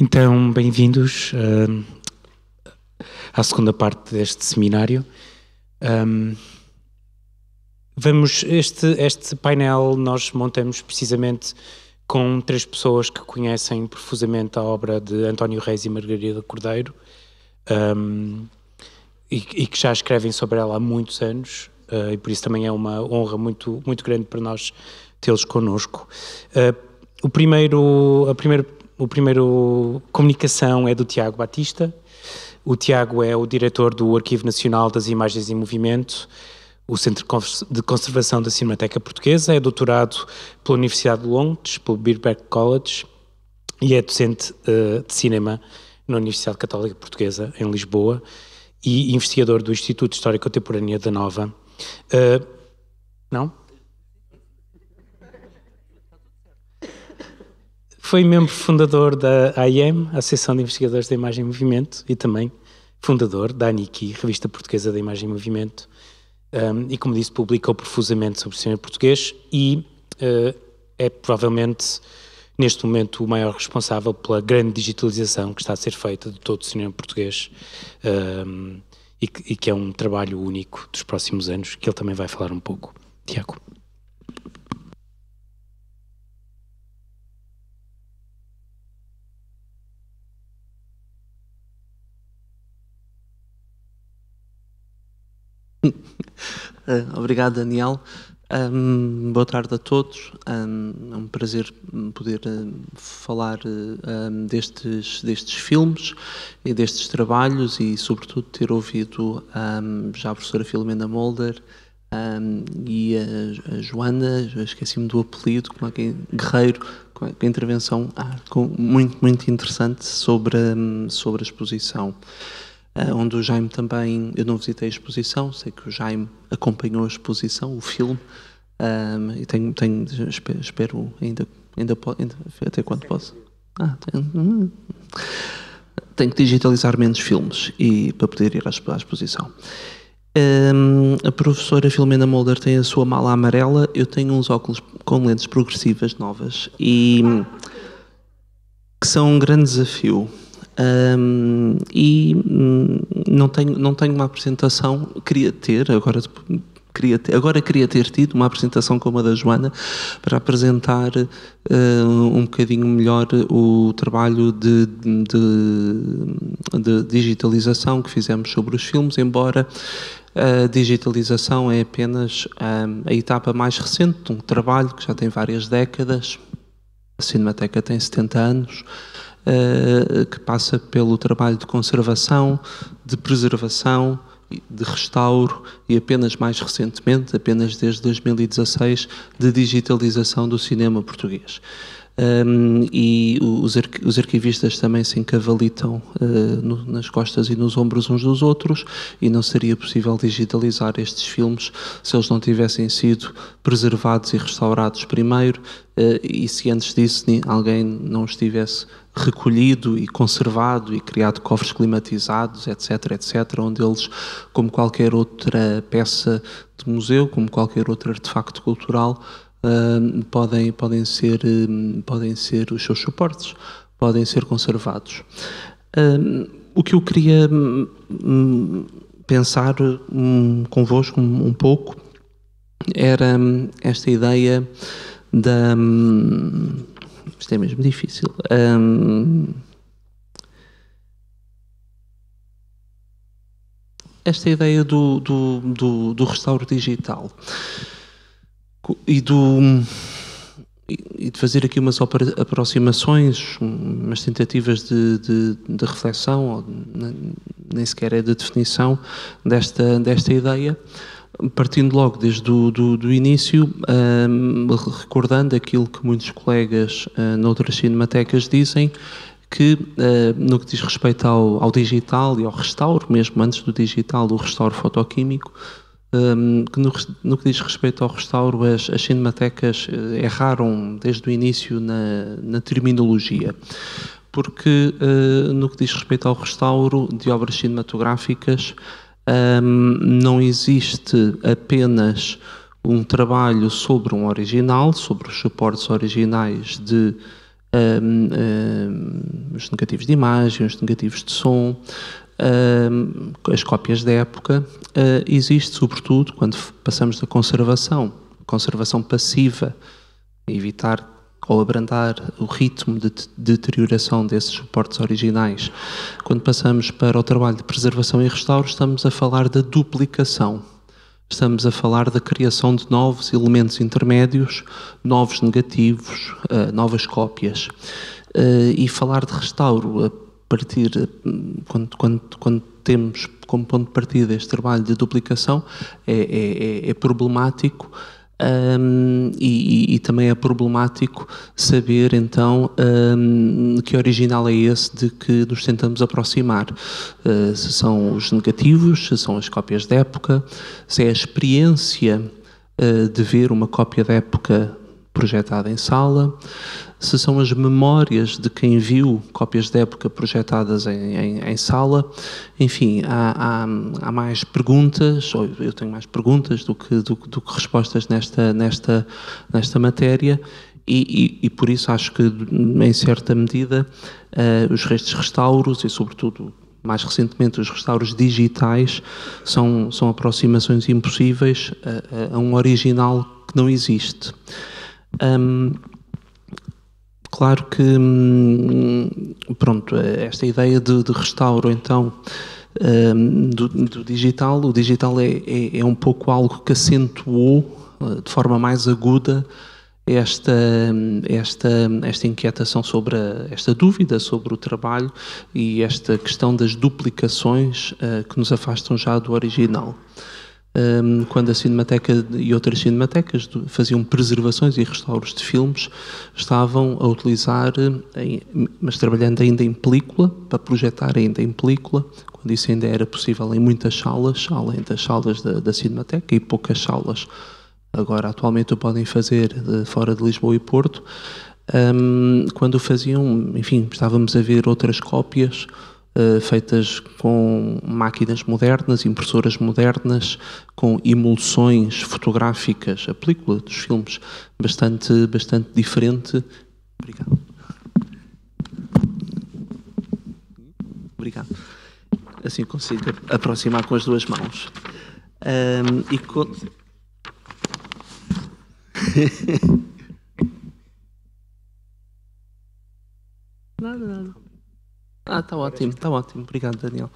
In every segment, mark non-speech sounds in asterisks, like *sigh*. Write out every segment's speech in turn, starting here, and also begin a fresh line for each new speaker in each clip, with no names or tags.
Então, bem-vindos uh, à segunda parte deste seminário. Um, vamos este este painel nós montamos precisamente com três pessoas que conhecem profusamente a obra de António Reis e Margarida Cordeiro um, e, e, que já escrevem sobre ela há muitos anos uh, e por isso também é uma honra muito muito grande para nós tê-los connosco. Uh, o primeiro a primeira o primeiro comunicação é do Tiago Batista. O Tiago é o diretor do Arquivo Nacional das Imagens em Movimento, o Centro de Conservação da Cinemateca Portuguesa, é doutorado pela Universidade de Londres, pelo Birkbeck College, e é docente uh, de cinema na Universidade Católica Portuguesa, em Lisboa, e investigador do Instituto de História Contemporânea da Nova. Uh, não? Foi membro fundador da AIM, Associação de Investigadores da Imagem e Movimento, e também fundador da ANICI, Revista Portuguesa da Imagem e Movimento, um, e como disse, publicou profusamente sobre o cinema português e uh, é provavelmente neste momento o maior responsável pela grande digitalização que está a ser feita de todo o cinema português um, e, que, e que é um trabalho único dos próximos anos, que ele também vai falar um pouco. Tiago.
*laughs* Eh, obrigado, Daniel. Um, boa tarde a todos. Um, é um prazer poder um, eh, falar eh, destes, destes filmes e destes trabalhos e, sobretudo, ter ouvido já a professora Filomena Molder e a, a Joana, esqueci-me do apelido, como é que é? Guerreiro, com a intervenção ah, com, muito, muito interessante sobre, sobre a exposição. Ah, onde o Jaime também, eu não visitei a exposição, sei que o Jaime acompanhou a exposição, o filme, um, e tenho, tenho espero, ainda, ainda, ainda até quando posso. Ah, tenho, hum. tenho, que digitalizar menos filmes e, para poder ir à, à exposição. Um, a professora Filomena Molder tem a sua mala amarela, eu tenho uns óculos com lentes progressivas novas e que são um grande desafio. Um, e hum, não tenho, não tenho uma apresentação, queria ter, agora queria ter, agora queria ter tido uma apresentação como a da Joana para apresentar uh, um bocadinho melhor o trabalho de, de, de digitalização que fizemos sobre os filmes, embora a digitalização é apenas um, a etapa mais recente de um trabalho que já tem várias décadas. A Cinemateca tem 70 anos. Eh, que passa pelo trabalho de conservação, de preservação, de restauro e apenas mais recentemente, apenas desde 2016, de digitalização do cinema português um, e os, arqu os, arquivistas também se encavalitam uh, no, nas costas e nos ombros uns dos outros e não seria possível digitalizar estes filmes se eles não tivessem sido preservados e restaurados primeiro uh, e se antes disso alguém não estivesse recolhido e conservado e criado cofres climatizados, etc, etc, onde eles, como qualquer outra peça de museu, como qualquer outro artefacto cultural, podem, podem, ser, podem ser os seus suportes, podem ser conservados. o que eu queria hum, hum, pensar hum, convosco um, pouco era esta ideia da. isto é mesmo difícil. esta ideia do, do, do, do restauro digital e do e de fazer aqui umas aproximações, umas tentativas de, de, de reflexão, nem sequer é de definição desta, desta ideia, partindo logo desde o do, do início, hum, recordando aquilo que muitos colegas hum, noutras cinematecas dizem, que uh, no que diz respeito ao, ao, digital e ao restauro, mesmo antes do digital, do restauro fotoquímico, um, que no, no, que diz respeito ao restauro, as, as cinematecas eh, erraram desde o início na, na terminologia. Porque, uh, no que diz respeito ao restauro de obras cinematográficas, um, não existe apenas um trabalho sobre um original, sobre os suportes originais de um, um, os negativos de imagem, os negativos de som, as cópias da época, ah, existe sobretudo quando passamos da conservação, conservação passiva, evitar ou abrandar o ritmo de deterioração desses suportes originais. Quando passamos para o trabalho de preservação e restauro, estamos a falar da duplicação. Estamos a falar da criação de novos elementos intermédios, novos negativos, ah, novas cópias. Ah, e falar de restauro partir, quando, quando, quando temos como ponto de partida este trabalho de duplicação, é, é, é, é problemático. Um, e, e, também é problemático saber então um, que original é esse de que nos tentamos aproximar. Uh, se são os negativos, se são as cópias de época, se é a experiência uh, de ver uma cópia de época projetada em sala, se são as memórias de quem viu cópias de época projetadas em, em, em sala. Enfim, há, há, há, mais perguntas, ou eu tenho mais perguntas do que, do, do que respostas nesta, nesta, nesta matéria. E, e, e, por isso acho que, em certa medida, uh, os restos restauros e, sobretudo, mais recentemente, os restauros digitais são, são aproximações impossíveis a, eh, eh, a um original que não existe. Um, Claro que, hum, pronto, esta ideia de, de restauro, então, hum, do, do, digital, o digital é, é, é, um pouco algo que acentuou eh, de forma mais aguda esta, hum, esta, esta inquietação sobre a, esta dúvida sobre o trabalho e esta questão das duplicações uh, que nos afastam já do original um, quando a Cinemateca e outras cinematecas faziam preservações e restauros de filmes, estavam a utilizar, em, mas trabalhando ainda em película, para projetar ainda em película, quando isso ainda era possível em muitas salas, além das salas da, da Cinemateca e poucas salas agora atualmente o podem fazer de, fora de Lisboa e Porto. Um, quando faziam, enfim, estávamos a ver outras cópias eh, feitas com máquinas modernas, impressoras modernas, com emulsões fotográficas, a película dos filmes bastante, bastante diferente. Obrigado. Obrigado. Assim consigo aproximar com as duas mãos. Um, e co... nada, nada. Ah, está ótimo, está ótimo. Obrigado, Daniel.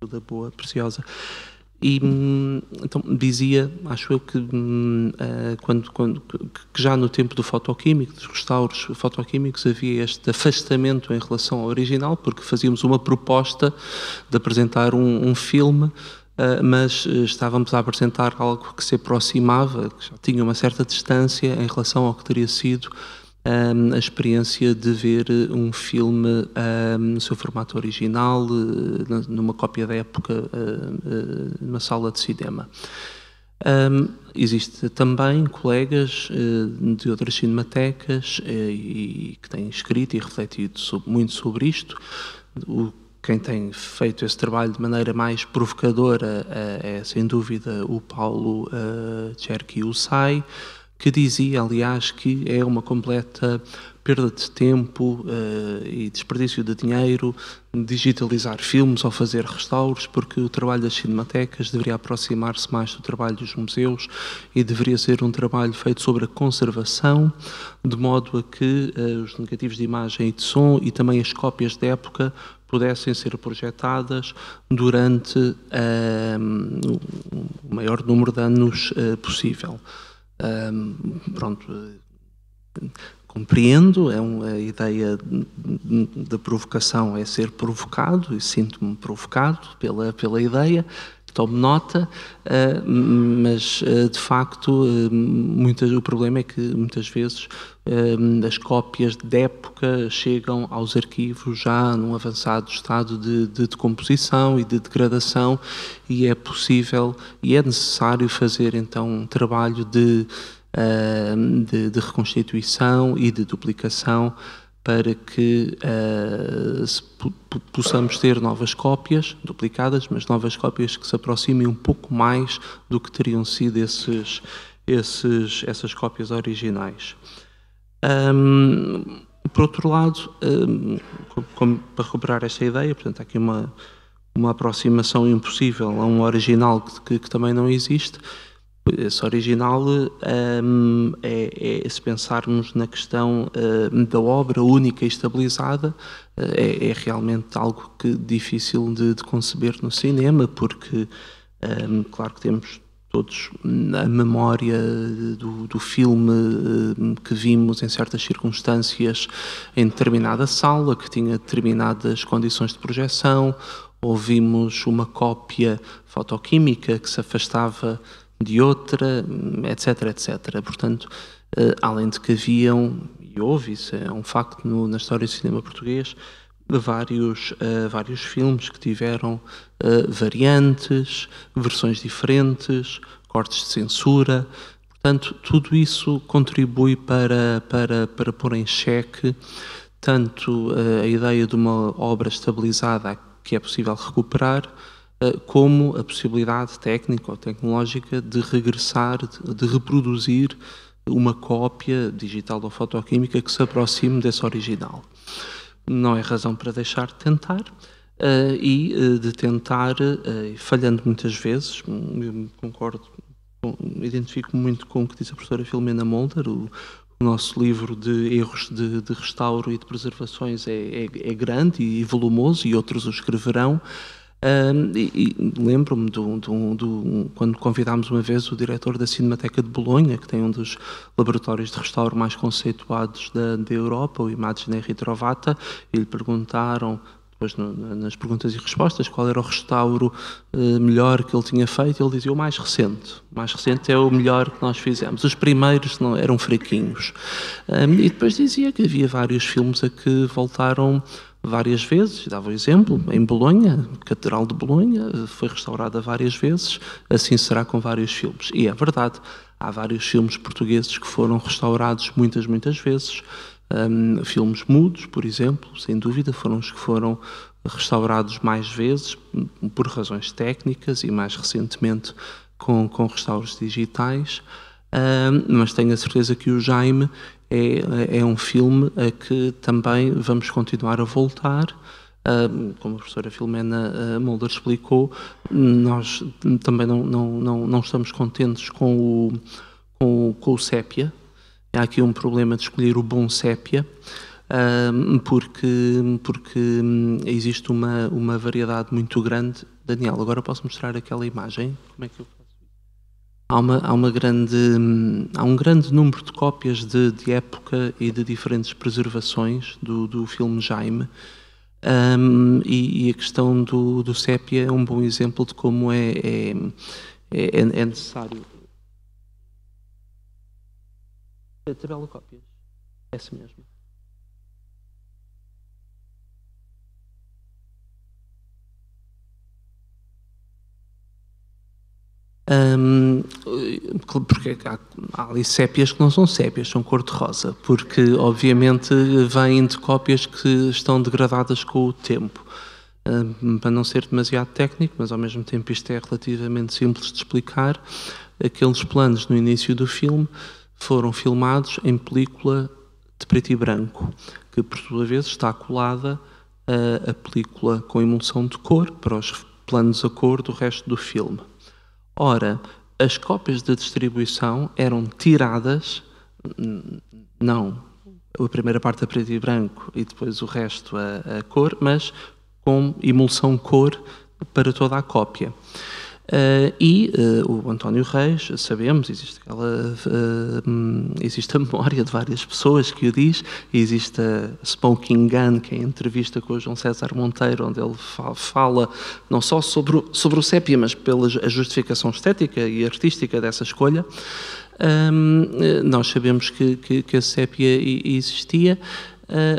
Ajuda boa, preciosa. E hum, então, dizia, acho eu que, hum, eh, quando, quando, que já no tempo do fotoquímico, dos restauros fotoquímicos, havia este afastamento em relação ao original, porque fazíamos uma proposta de apresentar um, um filme eh, mas eh, estávamos a apresentar algo que se aproximava, que já tinha uma certa distância em relação ao que teria sido um, a experiência de ver eh, um filme um, no seu formato original, eh, numa cópia da época, eh, numa sala de cinema. Um, existe também colegas uh, de outras cinematecas uh, e, que têm escrito e refletido sobre, muito sobre isto. O, quem tem feito esse trabalho de maneira mais provocadora uh, é, sem dúvida, o Paulo uh, Cherky Usai que dizia, aliás, que é uma completa perda de tempo uh, e desperdício de dinheiro digitalizar filmes ou fazer restauros, porque o trabalho das cinematecas deveria aproximar-se mais do trabalho dos museus e deveria ser um trabalho feito sobre a conservação, de modo a que uh, os negativos de imagem e de som e também as cópias de época pudessem ser projetadas durante uh, o maior número de anos possível. Um, pronto, compreendo, é uma a ideia da provocação é ser provocado e sinto-me provocado pela pela ideia tome nota, ah, mas ah, de facto ah, muitas, o problema é que muitas vezes as cópias de época chegam aos arquivos já num avançado estado de, de decomposição e de degradação e é possível e é necessário fazer então um trabalho de, de, de reconstituição e de duplicação para que uh, possamos ter novas cópias, duplicadas, mas novas cópias que se aproximem um pouco mais do que teriam sido esses, esses, essas cópias originais. Um, por outro lado, um, como, para recuperar esta ideia, portanto, há aqui uma, uma aproximação impossível a um original que, que, que também não existe esse original um, ehm, é, é, se pensarmos na questão uh, da obra única e estabilizada, uh, é, é, realmente algo que difícil de, de conceber no cinema, porque, um, ehm, claro que temos todos a memória do, do, filme que vimos em certas circunstâncias em determinada sala, que tinha determinadas condições de projeção, ouvimos uma cópia fotoquímica que se afastava de outra, etc, etc. Portanto, eh, além de que haviam, e houve, isso é um facto no, na história do cinema português, vários, uh, vários filmes que tiveram uh, variantes, versões diferentes, cortes de censura. Portanto, tudo isso contribui para, para, para pôr em xeque tanto uh, a ideia de uma obra estabilizada que é possível recuperar, eh, como a possibilidade técnica ou tecnológica de regressar, de reproduzir uma cópia digital ou fotoquímica que se aproxime desse original. Não é razão para deixar de tentar eh, e eh, de tentar, falhando muitas vezes, eu concordo, identifico muito com o que diz a professora Filomena Molder, o, o nosso livro de erros de, de restauro e de preservações é, é, é grande e volumoso e outros o escreverão. Um, e, e lembro-me do, do, do, quando convidámos uma vez o diretor da Cinemateca de Bolonha, que tem um dos laboratórios de restauro mais conceituados da, da Europa, o de Ritrovata, e lhe perguntaram depois nas perguntas e respostas qual era o restauro eh, melhor que ele tinha feito, ele dizia o mais recente. O mais recente é o melhor que nós fizemos. Os primeiros não eram fraquinhos. e depois dizia que havia vários filmes a que voltaram várias vezes, dava um exemplo, em Bolonha, Catedral de Bolonha foi restaurada várias vezes, assim será com vários filmes. E é verdade, há vários filmes portugueses que foram restaurados muitas, muitas vezes. Um, filmes mudos, por exemplo, sem dúvida, foram os que foram restaurados mais vezes, por razões técnicas e mais recentemente com, com restauros digitais. Um, mas tenho a certeza que o Jaime é, é um filme a que também vamos continuar a voltar. Ah, como a professora Filomena ah, Mulder explicou, nós também não, não, não, não estamos contentes com o, com, o, com o sépia. Há aqui um problema de escolher o bom sépia ah, porque, porque hum, existe uma, uma variedade muito grande. Daniel, agora posso mostrar aquela imagem? Como é que eu... Há, uma, há, uma grande, hum, há um grande número de cópias de, de época e de diferentes preservações do, do filme Jaime. Um, e, e, a questão do, do sépia é um bom exemplo de como é, é, é, é necessário. A tabela de cópias. Essa é assim mesmo Um, porque há, há ali sépias que não são sépias, são cor-de-rosa, porque obviamente vêm de cópias que estão degradadas com o tempo. Um, para não ser demasiado técnico, mas ao mesmo tempo isto é relativamente simples de explicar, aqueles planos no início do filme foram filmados em película de preto e branco, que por sua vez está colada a, a película com emulsão de cor para os planos a cor do resto do filme. Ora, as cópias de distribuição eram tiradas, não a primeira parte a preto e branco e depois o resto a, a cor, mas com emulsão cor para toda a cópia. Uh, e uh, o António Reis, sabemos, existe, aquela, uh, existe a memória de várias pessoas que o diz, existe a Smoking Gun, que é a entrevista com o João César Monteiro, onde ele fala não só sobre o, sobre o sépia, mas pela a justificação estética e artística dessa escolha. Um, nós sabemos que, que, que, a sépia existia,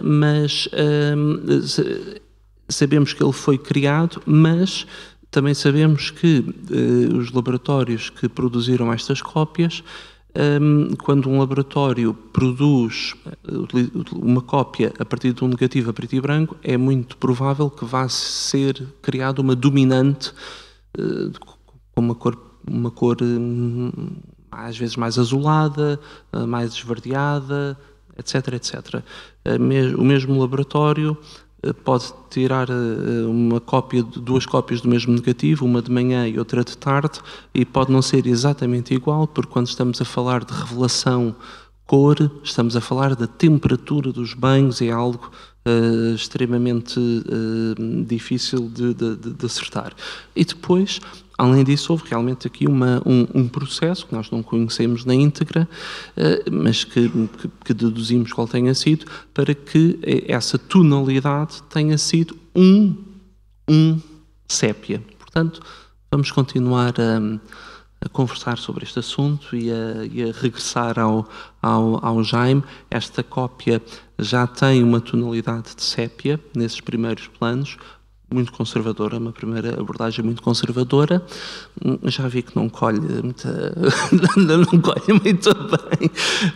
mas um, sabemos que ele foi criado, mas também sabemos que uh, os laboratórios que produziram estas cópias, um, ehm, quando um laboratório produz eh, uma cópia a partir de um negativo a preto e branco, é muito provável que vá ser criada uma dominante uh, com uma cor, uma cor um, às vezes mais azulada, mais esverdeada, etc, etc. O mesmo laboratório pode tirar eh, uma cópia, duas cópias do mesmo negativo, uma de manhã e outra de tarde, e pode não ser exatamente igual, porque quando estamos a falar de revelação cor, estamos a falar da temperatura dos banhos, é algo uh, extremamente uh, difícil de, de, de acertar. E depois Além disso, houve realmente aqui uma, um, um, processo que nós não conhecemos na íntegra, eh, mas que, que, deduzimos qual tenha sido, para que eh, essa tonalidade tenha sido um, um sépia. Portanto, vamos continuar a, ehm, a conversar sobre este assunto e a, e a regressar ao, ao, ao Jaime. Esta cópia já tem uma tonalidade de sépia nesses primeiros planos, muito conservadora, é uma primeira abordagem muito conservadora. Hum, já vi que não colhe muita, *laughs* não colhe muito bem,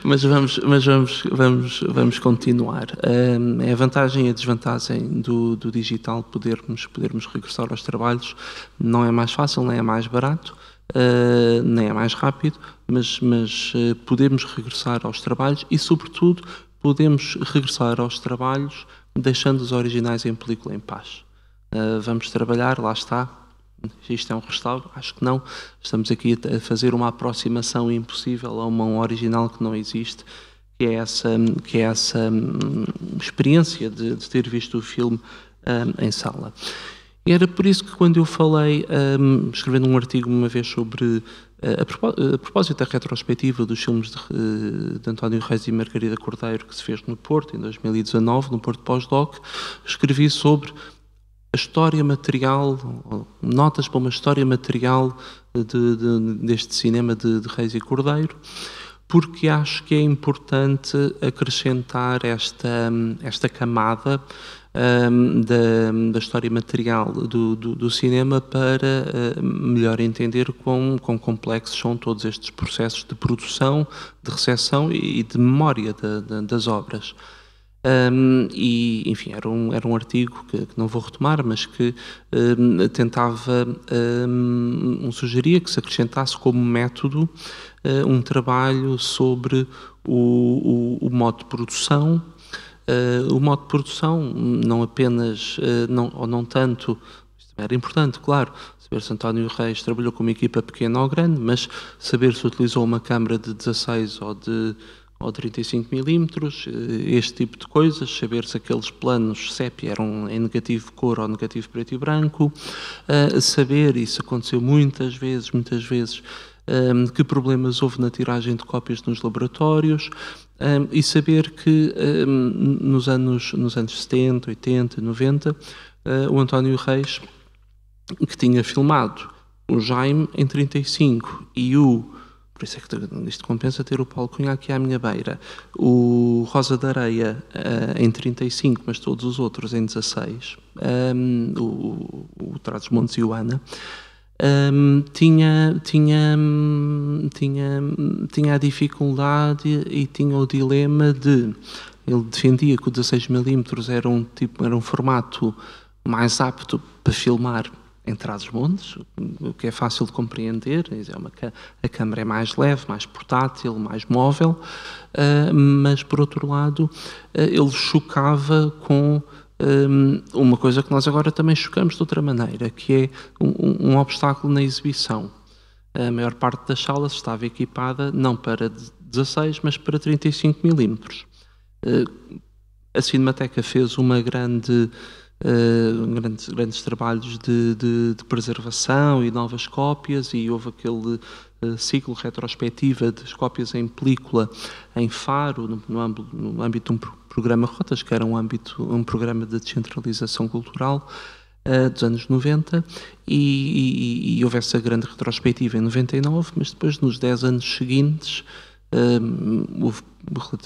mas vamos, mas vamos, vamos, vamos continuar. Hum, é a vantagem e a desvantagem do, do digital podermos, podermos regressar aos trabalhos. Não é mais fácil, nem é mais barato, hum, nem é mais rápido, mas, mas podemos regressar aos trabalhos e, sobretudo, podemos regressar aos trabalhos deixando os originais em película em paz. Ah, vamos trabalhar, lá está. Isto é um restauro? Acho que não. Estamos aqui a fazer uma aproximação impossível a uma original que não existe, que é essa, que é essa hum, experiência de, de, ter visto o filme um, em sala. E era por isso que quando eu falei, um, escrevendo um artigo uma vez sobre eh, a propósito da retrospectiva dos filmes de, eh, de, António Reis e Margarida Cordeiro que se fez no Porto em 2019, no Porto Pós-Doc, escrevi sobre a história material, notas para uma história material de, de, deste cinema de, de, Reis e Cordeiro, porque acho que é importante acrescentar esta, esta camada um, da, da, história material do, do, do cinema para uh, melhor entender quão, quão complexos são todos estes processos de produção, de recepção e, e de memória das obras. Um, e, enfim, era um, era um artigo que, que não vou retomar, mas que um, tentava, um, sugeria que se acrescentasse como método ah, um trabalho sobre o, o, o modo de produção, uh, o modo de produção não apenas, uh, não, ou não tanto, era importante, claro, saber se António Reis trabalhou com uma equipa pequena ou grande, mas saber se utilizou uma câmara de 16 ou de ou 35mm, eh, este tipo de coisas, saber se aqueles planos sépia eram em negativo cor ou negativo preto e branco, eh, saber, isso aconteceu muitas vezes, muitas vezes, eh, que problemas houve na tiragem de cópias nos laboratórios e saber que nos, anos, nos anos 70, 80, 90, o António Reis, que tinha filmado o Jaime em 35 e o por isso é que isto compensa ter o Paulo Cunha aqui à minha beira. O Rosa da Areia uh, em 35, mas todos os outros em 16. Um, ehm, o, o Trados Montes e o Ana. Um, ehm, tinha, tinha, tinha, tinha a dificuldade e tinha o dilema de. Ele defendia que o 16mm era um, tipo, era um formato mais apto para filmar em Trás-os-Montes, o que é fácil de compreender. É uma, ah, a câmara é mais leve, mais portátil, mais móvel, ah, mas, por outro lado, ah, ele chocava com uma coisa que nós agora também chocamos de outra maneira, que é um, um obstáculo na exibição. A maior parte das salas estava equipada não para 16, mas para 35 milímetros. A Cinemateca fez uma grande Uh, grandes, grandes trabalhos de, de, de, preservação e novas cópias, e houve aquele uh, ciclo retrospectiva das cópias em película em Faro, no, no, âmbito, de um programa Rotas, que era um, âmbito, um programa de descentralização cultural uh, dos anos 90, e, e, e, houve essa grande retrospectiva em 99, mas depois, nos 10 anos seguintes, houve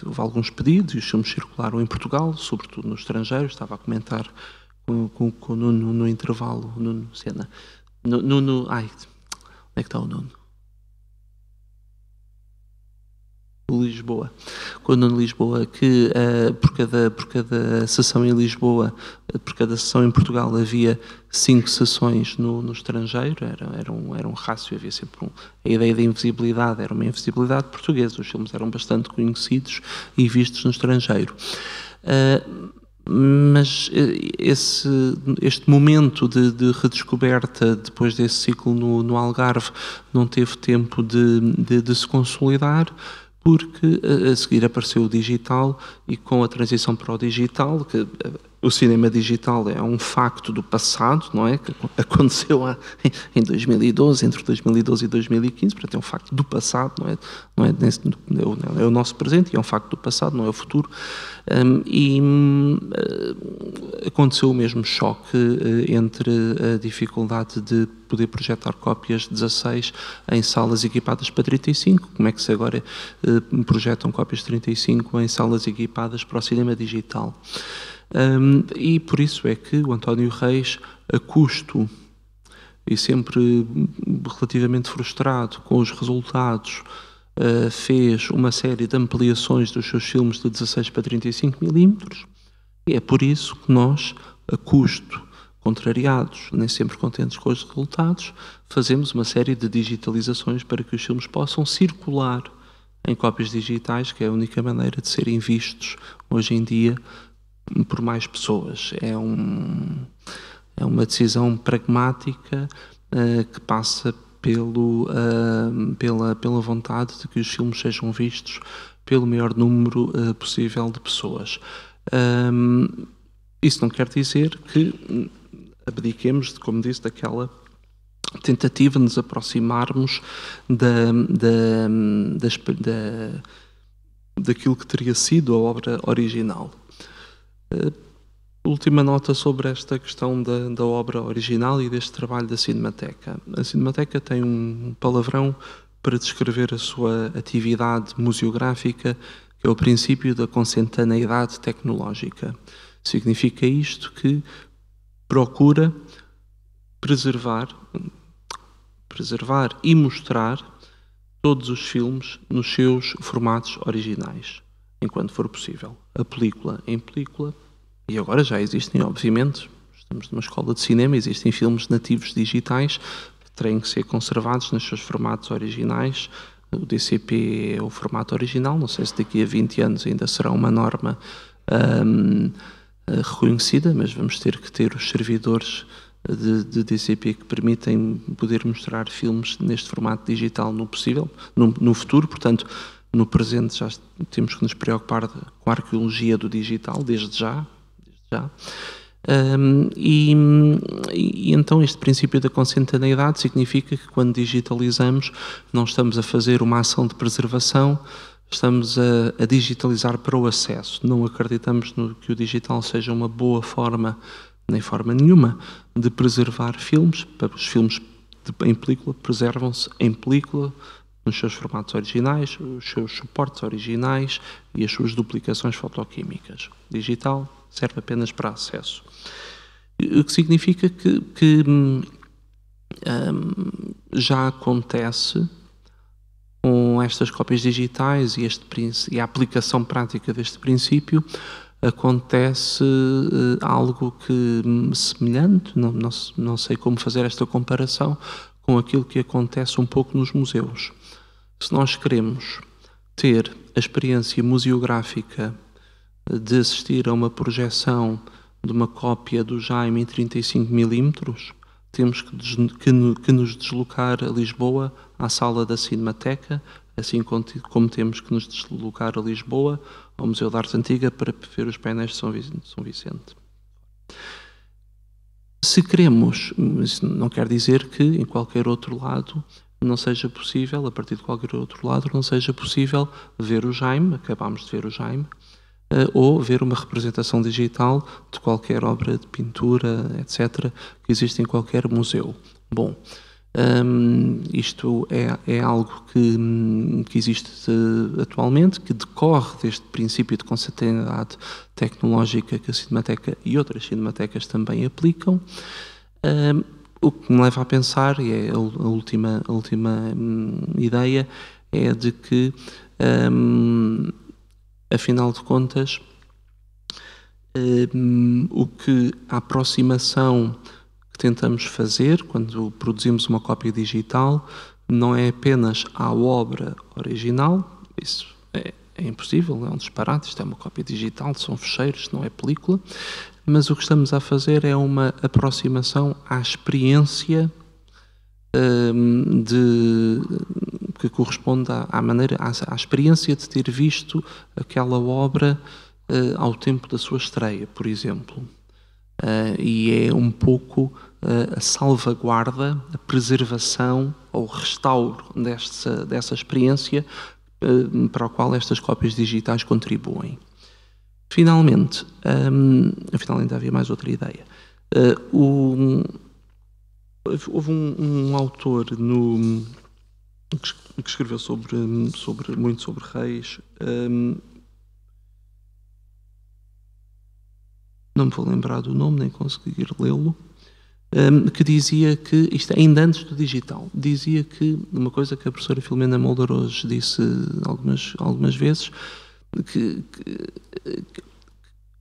Houve alguns pedidos e os filmes circularam em Portugal, sobretudo no estrangeiro. Estava a comentar com, com, com o Nuno no intervalo, o Nuno Cena. Nuno, ai, onde é que está o Nuno? Lisboa, quando Nuno Lisboa, que uh, por, cada, por cada sessão em Lisboa, eh, por cada sessão em Portugal havia cinco sessões no, no estrangeiro, era, era, um, era um rácio, havia sempre um, a ideia da invisibilidade, era uma invisibilidade portuguesa, os filmes eram bastante conhecidos e vistos no estrangeiro. Uh, mas eh, esse, este momento de, de redescoberta depois desse ciclo no, no Algarve não teve tempo de, de, de se consolidar, porque eh, a seguir apareceu o digital e com a transição para o digital, que eh, o cinema digital é um facto do passado, não é? Que aconteceu há, em 2012, entre 2012 e 2015, portanto é um facto do passado, não é? Não é, nesse, é, é o nosso presente e é um facto do passado, não é o futuro. Um, e hum, aconteceu o mesmo choque eh, entre a dificuldade de poder projetar cópias 16 em salas equipadas para 35. Como é que se agora uh, projetam cópias 35 em salas equipadas para o cinema digital? Um, e por isso é que o António Reis, a custo e sempre relativamente frustrado com os resultados, uh, fez uma série de ampliações dos seus filmes de 16 para 35 milímetros. E é por isso que nós, a custo, contrariados, nem sempre contentes com os resultados, fazemos uma série de digitalizações para que os filmes possam circular em cópias digitais, que é a única maneira de serem vistos hoje em dia por mais pessoas. É, um, é uma decisão pragmática uh, que passa pelo, uh, pela, pela vontade de que os filmes sejam vistos pelo maior número uh, possível de pessoas. Um, ehm, isso não quer dizer que abdiquemos, como disse, daquela tentativa de nos aproximarmos da, da, da, da, daquilo que teria sido a obra original. Eh, última nota sobre esta questão da, da, obra original e deste trabalho da Cinemateca. A Cinemateca tem um palavrão para descrever a sua atividade museográfica, que é o princípio da consentaneidade tecnológica. Significa isto que procura preservar, preservar e mostrar todos os filmes nos seus formatos originais enquanto for possível. A película em película, e agora já existem, obviamente, estamos numa escola de cinema, existem filmes nativos digitais que têm que ser conservados nos seus formatos originais. O DCP é o formato original, não sei se daqui a 20 anos ainda será uma norma um, reconhecida, mas vamos ter que ter os servidores de, de, DCP que permitem poder mostrar filmes neste formato digital no possível, no, no futuro. Portanto, no presente já temos que nos preocupar com a arqueologia do digital, desde já. Desde já. Um, e, e, então este princípio da consentaneidade significa que quando digitalizamos não estamos a fazer uma ação de preservação, estamos a, a digitalizar para o acesso. Não acreditamos no, que o digital seja uma boa forma, nem forma nenhuma, de preservar filmes. Os filmes de, em película preservam-se em película, nos seus formatos originais, os seus suportes originais e as suas duplicações fotoquímicas. Digital serve apenas para acesso. O que significa que, que hum, já acontece com estas cópias digitais e, este, e a aplicação prática deste princípio acontece eh, algo que hum, semelhante, não, não, não sei como fazer esta comparação, com aquilo que acontece um pouco nos museus. Se nós queremos ter a experiência museográfica de assistir a uma projeção de uma cópia do Jaime em 35mm, temos que, que, que, nos deslocar a Lisboa, à sala da Cinemateca, assim como temos que nos deslocar a Lisboa, ao Museu da Arte Antiga, para ver os painéis de São Vicente. Se queremos, isso não quer dizer que em qualquer outro lado não seja possível, a partir de qualquer outro lado, não seja possível ver o Jaime, acabámos de ver o Jaime, eh, ou ver uma representação digital de qualquer obra de pintura, etc., que existe em qualquer museu. Bom, um, isto é, é algo que, hum, que existe de, atualmente, que decorre deste princípio de concentraidade tecnológica que a Cinemateca e outras cinematecas também aplicam. Um, o que me leva a pensar, e é a última, a última hum, ideia, é de que, um, afinal de contas, um, o que a aproximação que tentamos fazer quando produzimos uma cópia digital não é apenas à obra original, isso é, é impossível, é um disparate, isto é uma cópia digital, são fecheiros, não é película, mas o que estamos a fazer é uma aproximação à experiência um, de, que corresponde à, à maneira, à, à, experiência de ter visto aquela obra uh, ao tempo da sua estreia, por exemplo. Uh, e é um pouco uh, a salvaguarda, a preservação ou restauro dessa, dessa experiência para o qual estas cópias digitais contribuem. Finalmente, um, ainda havia mais outra ideia. Uh, o, houve um, um autor no, que escreveu sobre, hum, sobre, muito sobre reis. Um, não me vou lembrar do nome, nem conseguir lê-lo, um, que dizia que, isto é, ainda antes do digital, dizia que, uma coisa que a professora Filomena Molder hoje disse algumas, algumas vezes, que, que, que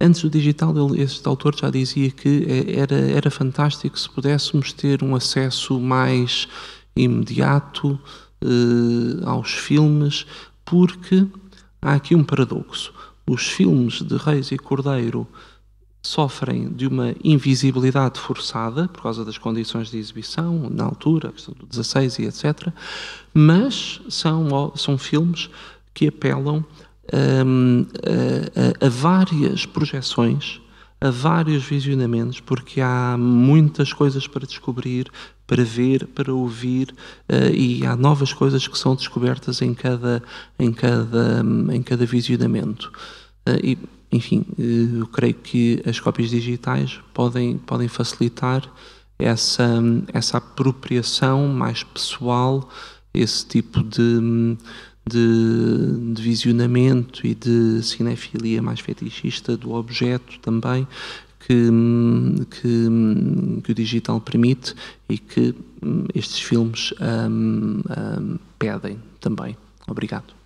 antes do digital, ele, este autor já dizia que eh, era, era fantástico se pudéssemos ter um acesso mais imediato eh, aos filmes, porque há aqui um paradoxo. Os filmes de Reis e Cordeiro sofrem de uma invisibilidade forçada por causa das condições de exibição, na altura, a questão do 16 e etc. Mas são, são filmes que apelam um, a, a, várias projeções, a vários visionamentos, porque há muitas coisas para descobrir, para ver, para ouvir uh, e há novas coisas que são descobertas em cada, em cada, um, em cada visionamento. Uh, e, enfim, eh, eu creio que as cópias digitais podem, podem facilitar essa, hum, essa apropriação mais pessoal, esse tipo de. Hum, de, de visionamento e de cinefilia mais fetichista do objeto também que, que, que o digital permite e que hum, estes filmes um, um, pedem também. Obrigado.